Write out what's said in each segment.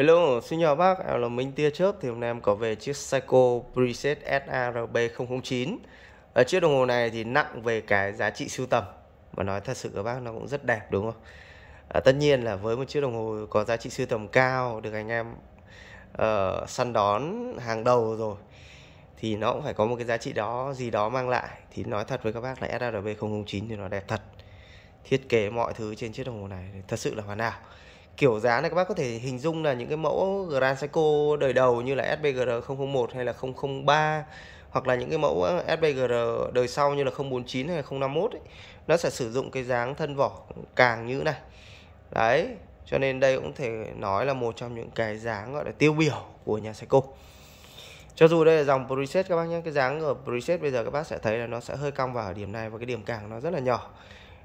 Hello, xin chào bác, em là Minh Tia Chớp thì hôm nay em có về chiếc Seiko Preset SRB009 Ở chiếc đồng hồ này thì nặng về cái giá trị sưu tầm Mà nói thật sự các bác nó cũng rất đẹp đúng không? À, tất nhiên là với một chiếc đồng hồ có giá trị sưu tầm cao được anh em uh, săn đón hàng đầu rồi Thì nó cũng phải có một cái giá trị đó gì đó mang lại Thì nói thật với các bác là SRB009 thì nó đẹp thật Thiết kế mọi thứ trên chiếc đồng hồ này thật sự là hoàn hảo kiểu dáng này các bác có thể hình dung là những cái mẫu Grand Seiko đời đầu như là SBGR 001 hay là 003 hoặc là những cái mẫu SBGR đời sau như là 049 hay là 051 ấy, nó sẽ sử dụng cái dáng thân vỏ càng như này đấy cho nên đây cũng thể nói là một trong những cái dáng gọi là tiêu biểu của nhà Seiko cho dù đây là dòng preset các bác nhé cái dáng ở preset bây giờ các bác sẽ thấy là nó sẽ hơi cong vào ở điểm này và cái điểm càng nó rất là nhỏ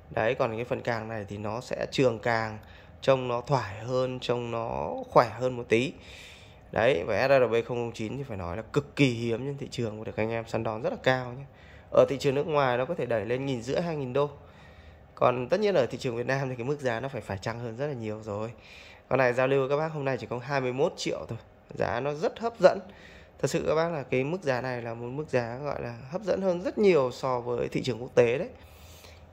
đấy còn cái phần càng này thì nó sẽ trường càng trông nó thoải hơn trông nó khỏe hơn một tí đấy và SRB 009 thì phải nói là cực kỳ hiếm trên thị trường và được anh em săn đón rất là cao nhé ở thị trường nước ngoài nó có thể đẩy lên nghìn rưỡi hai nghìn đô còn tất nhiên ở thị trường Việt Nam thì cái mức giá nó phải phải chăng hơn rất là nhiều rồi con này giao lưu với các bác hôm nay chỉ có 21 triệu thôi giá nó rất hấp dẫn thật sự các bác là cái mức giá này là một mức giá gọi là hấp dẫn hơn rất nhiều so với thị trường quốc tế đấy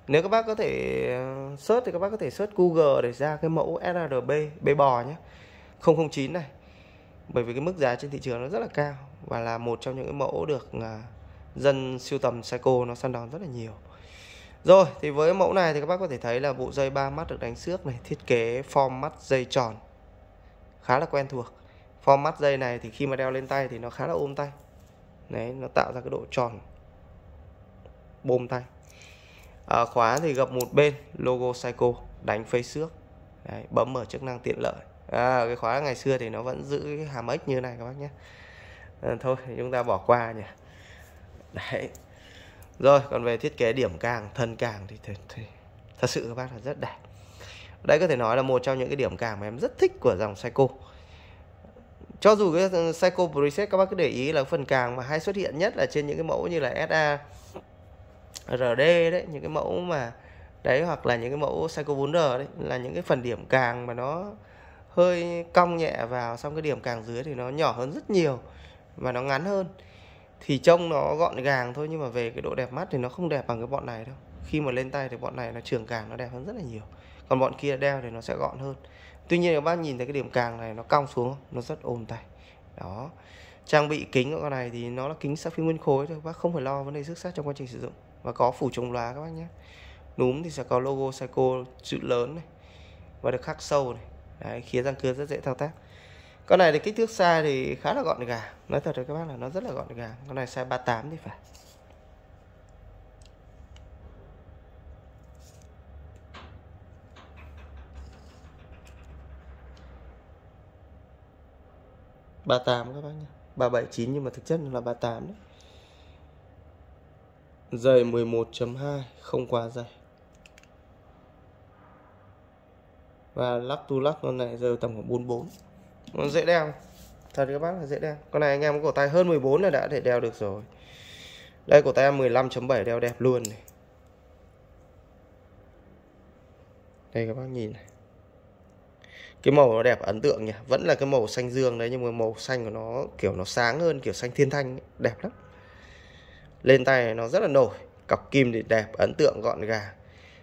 nếu các bác có thể ờ, search thì các bác có thể search Google để ra cái mẫu SRB bê bò nhé 009 này bởi vì cái mức giá trên thị trường nó rất là cao và là một trong những cái mẫu được ờ, dân siêu tầm Seiko nó săn đón rất là nhiều rồi thì với mẫu này thì các bác có thể thấy là bộ dây ba mắt được đánh xước này thiết kế form mắt dây tròn khá là quen thuộc form mắt dây này thì khi mà đeo lên tay thì nó khá là ôm tay đấy nó tạo ra cái độ tròn bôm tay à, khóa thì gặp một bên logo Seiko đánh phây xước Đấy, bấm mở chức năng tiện lợi à, cái khóa ngày xưa thì nó vẫn giữ cái hàm ếch như này các bác nhé à, thôi chúng ta bỏ qua nhỉ đấy rồi còn về thiết kế điểm càng thân càng thì, thì, thì thật sự các bác là rất đẹp đây có thể nói là một trong những cái điểm càng mà em rất thích của dòng Seiko cho dù cái Seiko Preset các bác cứ để ý là phần càng mà hay xuất hiện nhất là trên những cái mẫu như là SA RD đấy những cái mẫu mà đấy hoặc là những cái mẫu Seiko 4R đấy là những cái phần điểm càng mà nó hơi cong nhẹ vào xong cái điểm càng dưới thì nó nhỏ hơn rất nhiều và nó ngắn hơn thì trông nó gọn gàng thôi nhưng mà về cái độ đẹp mắt thì nó không đẹp bằng cái bọn này đâu khi mà lên tay thì bọn này nó trường càng nó đẹp hơn rất là nhiều còn bọn kia đeo thì nó sẽ gọn hơn tuy nhiên các bác nhìn thấy cái điểm càng này nó cong xuống nó rất ôm tay đó trang bị kính của con này thì nó là kính sapphire nguyên khối thôi bác không phải lo vấn đề xước sát trong quá trình sử dụng và có phủ chống lóa các bác nhé núm thì sẽ có logo Seiko chữ lớn này và được khắc sâu này Đấy, khiến răng cưa rất dễ thao tác con này thì kích thước size thì khá là gọn gàng nói thật với các bác là nó rất là gọn gàng con này size 38 thì phải ba tám các bác nhé ba bảy chín nhưng mà thực chất là ba tám đấy dày 11.2 không quá dày và lắc tu lắc con này rơi tầm khoảng 44 nó dễ đeo thật các bác là dễ đeo con này anh em có cổ tay hơn 14 là đã thể đeo được rồi đây cổ tay em 15.7 đeo đẹp luôn này đây các bác nhìn này cái màu nó đẹp ấn tượng nhỉ vẫn là cái màu xanh dương đấy nhưng mà màu xanh của nó kiểu nó sáng hơn kiểu xanh thiên thanh ấy. đẹp lắm lên tay nó rất là nổi cọc kim thì đẹp ấn tượng gọn gàng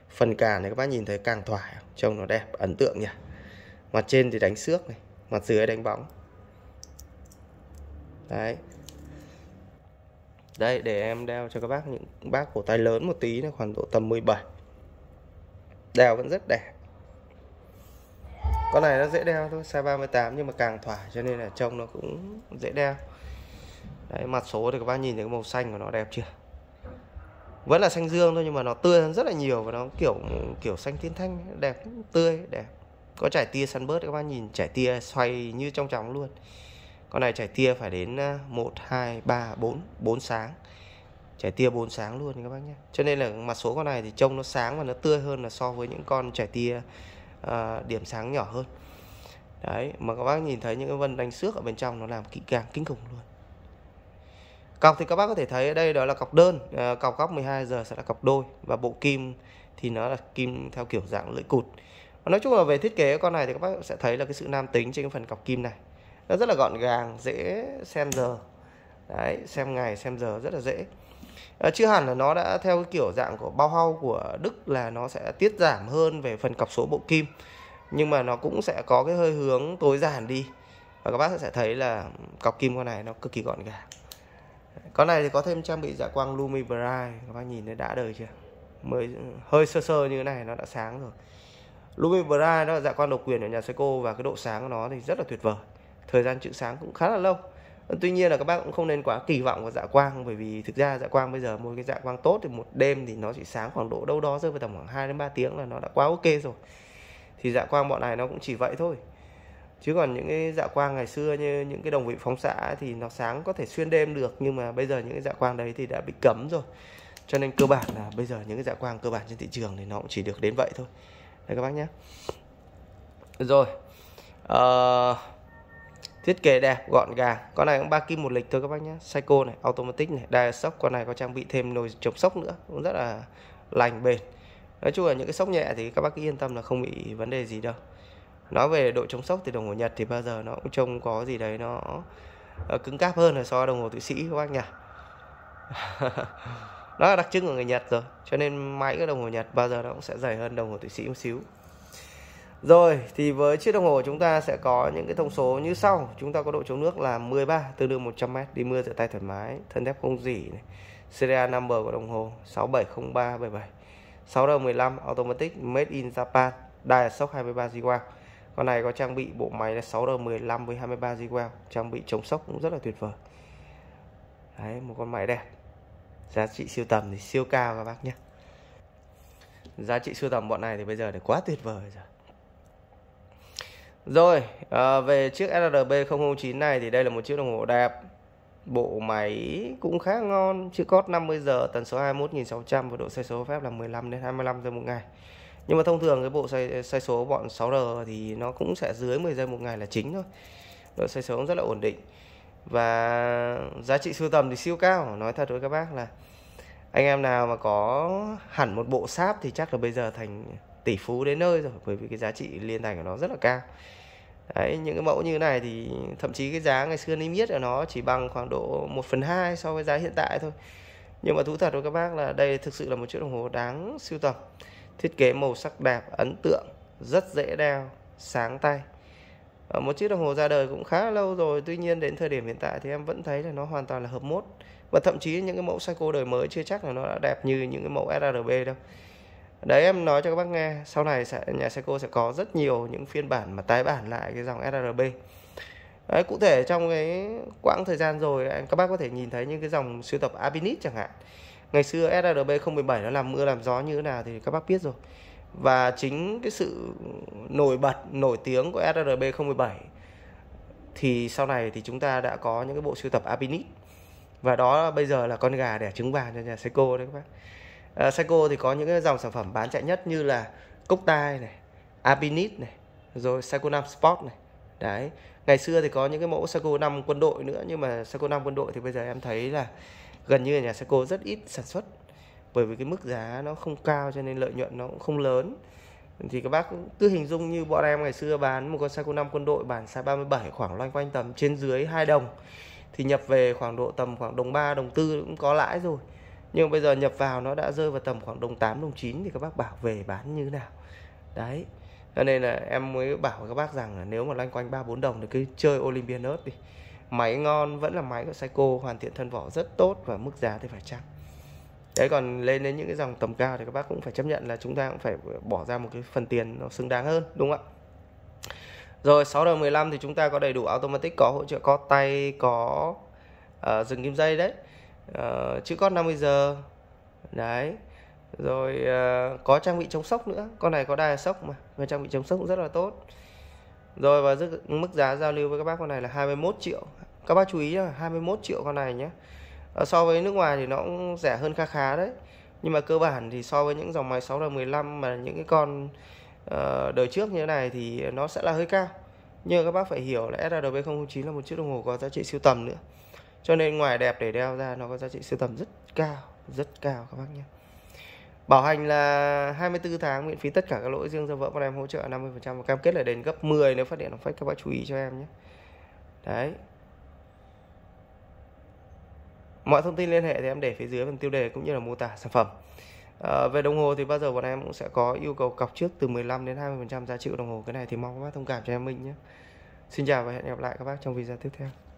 phần càng này các bác nhìn thấy càng thoải trông nó đẹp ấn tượng nhỉ mặt trên thì đánh xước này mặt dưới đánh bóng đấy đây để em đeo cho các bác những bác cổ tay lớn một tí là khoảng độ tầm 17 đeo vẫn rất đẹp con này nó dễ đeo thôi size 38 nhưng mà càng thoải cho nên là trông nó cũng dễ đeo đấy mặt số thì các bác nhìn thấy cái màu xanh của nó đẹp chưa vẫn là xanh dương thôi nhưng mà nó tươi hơn rất là nhiều và nó kiểu kiểu xanh thiên thanh đẹp tươi đẹp có trải tia sunburst các bác nhìn trải tia xoay như trong tròng luôn con này trải tia phải đến 1, 2, 3, 4, 4 sáng Trải tia 4 sáng luôn các bác nhé Cho nên là mặt số con này thì trông nó sáng và nó tươi hơn là so với những con trải tia uh, điểm sáng nhỏ hơn Đấy, mà các bác nhìn thấy những cái vân đánh xước ở bên trong nó làm kỹ càng kinh khủng luôn cọc thì các bác có thể thấy ở đây đó là cọc đơn à, cọc góc 12 giờ sẽ là cọc đôi và bộ kim thì nó là kim theo kiểu dạng lưỡi cụt nói chung là về thiết kế con này thì các bác sẽ thấy là cái sự nam tính trên cái phần cọc kim này nó rất là gọn gàng dễ xem giờ đấy xem ngày xem giờ rất là dễ à, chưa hẳn là nó đã theo cái kiểu dạng của bao hau của đức là nó sẽ tiết giảm hơn về phần cọc số bộ kim nhưng mà nó cũng sẽ có cái hơi hướng tối giản đi và các bác sẽ thấy là cọc kim con này nó cực kỳ gọn gàng con này thì có thêm trang bị dạ quang Lumi Bright các bác nhìn thấy đã đời chưa mới hơi sơ sơ như thế này nó đã sáng rồi Lumi Bright nó là dạ quang độc quyền ở nhà Seiko và cái độ sáng của nó thì rất là tuyệt vời thời gian chữ sáng cũng khá là lâu tuy nhiên là các bác cũng không nên quá kỳ vọng vào dạ quang bởi vì thực ra dạ quang bây giờ một cái dạ quang tốt thì một đêm thì nó chỉ sáng khoảng độ đâu đó rơi vào tầm khoảng 2 đến 3 tiếng là nó đã quá ok rồi thì dạ quang bọn này nó cũng chỉ vậy thôi chứ còn những cái dạ quang ngày xưa như những cái đồng vị phóng xạ thì nó sáng có thể xuyên đêm được nhưng mà bây giờ những cái dạ quang đấy thì đã bị cấm rồi cho nên cơ bản là bây giờ những cái dạ quang cơ bản trên thị trường thì nó cũng chỉ được đến vậy thôi đây các bác nhé rồi uh, thiết kế đẹp gọn gàng con này cũng ba kim một lịch thôi các bác nhé psycho này automatic này đa sốc con này có trang bị thêm nồi chống sốc nữa cũng rất là lành bền nói chung là những cái sốc nhẹ thì các bác cứ yên tâm là không bị vấn đề gì đâu nói về độ chống sốc thì đồng hồ nhật thì bao giờ nó cũng trông có gì đấy nó ờ, cứng cáp hơn là so với đồng hồ thụy sĩ các bác nhỉ nó là đặc trưng của người nhật rồi cho nên máy cái đồng hồ nhật bao giờ nó cũng sẽ dày hơn đồng hồ thụy sĩ một xíu rồi thì với chiếc đồng hồ chúng ta sẽ có những cái thông số như sau chúng ta có độ chống nước là 13 tương đương 100 m đi mưa rửa tay thoải mái thân thép không dỉ này serial number của đồng hồ 670377 6 đầu 15 automatic made in Japan đài sốc 23 gigawatt con này có trang bị bộ máy là 6R15 với 23 GW trang bị chống sốc cũng rất là tuyệt vời đấy một con máy đẹp giá trị siêu tầm thì siêu cao các bác nhé giá trị siêu tầm bọn này thì bây giờ thì quá tuyệt vời rồi rồi à, về chiếc SRB 009 này thì đây là một chiếc đồng hồ đẹp bộ máy cũng khá ngon chữ cốt 50 giờ tần số 21.600 và độ xe số phép là 15 đến 25 giờ một ngày nhưng mà thông thường cái bộ sai, sai số bọn 6R thì nó cũng sẽ dưới 10 giây một ngày là chính thôi độ sai số cũng rất là ổn định và giá trị sưu tầm thì siêu cao nói thật với các bác là anh em nào mà có hẳn một bộ sáp thì chắc là bây giờ thành tỷ phú đến nơi rồi bởi vì cái giá trị liên thành của nó rất là cao Đấy, những cái mẫu như thế này thì thậm chí cái giá ngày xưa niêm yết ở nó chỉ bằng khoảng độ 1 phần 2 so với giá hiện tại thôi nhưng mà thú thật với các bác là đây thực sự là một chiếc đồng hồ đáng sưu tầm thiết kế màu sắc đẹp ấn tượng rất dễ đeo sáng tay ờ, một chiếc đồng hồ ra đời cũng khá lâu rồi tuy nhiên đến thời điểm hiện tại thì em vẫn thấy là nó hoàn toàn là hợp mốt và thậm chí những cái mẫu Seiko đời mới chưa chắc là nó đã đẹp như những cái mẫu SRB đâu đấy em nói cho các bác nghe sau này sẽ, nhà Seiko sẽ có rất nhiều những phiên bản mà tái bản lại cái dòng SRB Đấy, cụ thể trong cái quãng thời gian rồi các bác có thể nhìn thấy những cái dòng sưu tập Abinis chẳng hạn ngày xưa SRB 017 nó làm mưa làm gió như thế nào thì các bác biết rồi và chính cái sự nổi bật nổi tiếng của SRB 017 thì sau này thì chúng ta đã có những cái bộ sưu tập Alpinist và đó bây giờ là con gà đẻ trứng vàng cho nhà Seiko đấy các bác à, Seiko thì có những cái dòng sản phẩm bán chạy nhất như là cốc tai này Alpinist này rồi Seiko 5 Sport này đấy ngày xưa thì có những cái mẫu Seiko 5 quân đội nữa nhưng mà Seiko 5 quân đội thì bây giờ em thấy là gần như là nhà xe Seco rất ít sản xuất bởi vì cái mức giá nó không cao cho nên lợi nhuận nó cũng không lớn thì các bác cứ hình dung như bọn em ngày xưa bán một con xe Seiko năm quân đội bản size 37 khoảng loanh quanh tầm trên dưới 2 đồng thì nhập về khoảng độ tầm khoảng đồng 3 đồng 4 cũng có lãi rồi nhưng bây giờ nhập vào nó đã rơi vào tầm khoảng đồng 8 đồng 9 thì các bác bảo về bán như thế nào đấy cho nên là em mới bảo các bác rằng là nếu mà loanh quanh 3 4 đồng thì cứ chơi Olympianus đi máy ngon vẫn là máy của Seiko hoàn thiện thân vỏ rất tốt và mức giá thì phải chăng đấy còn lên đến những cái dòng tầm cao thì các bác cũng phải chấp nhận là chúng ta cũng phải bỏ ra một cái phần tiền nó xứng đáng hơn đúng không ạ rồi 6R15 thì chúng ta có đầy đủ automatic có hỗ trợ có tay có uh, dừng kim dây đấy uh, chữ con 50 giờ đấy rồi uh, có trang bị chống sốc nữa con này có đai sốc mà và trang bị chống sốc cũng rất là tốt rồi và mức giá giao lưu với các bác con này là 21 triệu. Các bác chú ý là 21 triệu con này nhé. Ờ, so với nước ngoài thì nó cũng rẻ hơn khá khá đấy. Nhưng mà cơ bản thì so với những dòng máy 6 là 15 mà những cái con ờ, đời trước như thế này thì nó sẽ là hơi cao. Nhưng các bác phải hiểu là SRB 009 là một chiếc đồng hồ có giá trị siêu tầm nữa. Cho nên ngoài đẹp để đeo ra nó có giá trị siêu tầm rất cao, rất cao các bác nhé. Bảo hành là 24 tháng miễn phí tất cả các lỗi riêng do vợ con em hỗ trợ 50% và cam kết là đền gấp 10 nếu phát hiện hoặc phách các bác chú ý cho em nhé. Đấy. Mọi thông tin liên hệ thì em để phía dưới phần tiêu đề cũng như là mô tả sản phẩm. À, về đồng hồ thì bao giờ bọn em cũng sẽ có yêu cầu cọc trước từ 15 đến 20% giá trị của đồng hồ cái này thì mong các bác thông cảm cho em mình nhé. Xin chào và hẹn gặp lại các bác trong video tiếp theo.